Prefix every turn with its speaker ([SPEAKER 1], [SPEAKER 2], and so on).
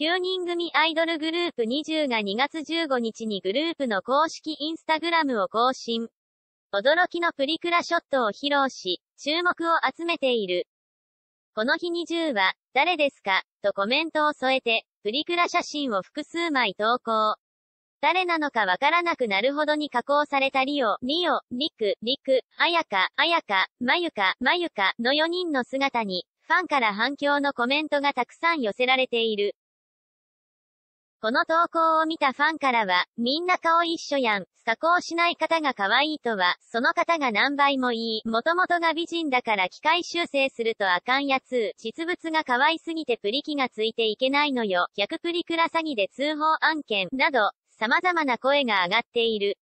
[SPEAKER 1] 9人組アイドルグループ20が2月15日にグループの公式インスタグラムを更新。驚きのプリクラショットを披露し、注目を集めている。この日20は、誰ですかとコメントを添えて、プリクラ写真を複数枚投稿。誰なのかわからなくなるほどに加工されたリオ、リオ、リク、リク、あやか、あやか、まゆか、まゆかの4人の姿に、ファンから反響のコメントがたくさん寄せられている。この投稿を見たファンからは、みんな顔一緒やん。加工しない方が可愛いとは、その方が何倍もいい。もともとが美人だから機械修正するとあかんやつ。実物が可愛すぎてプリキがついていけないのよ。逆プリクラ詐欺で通報案件、など、様々な声が上がっている。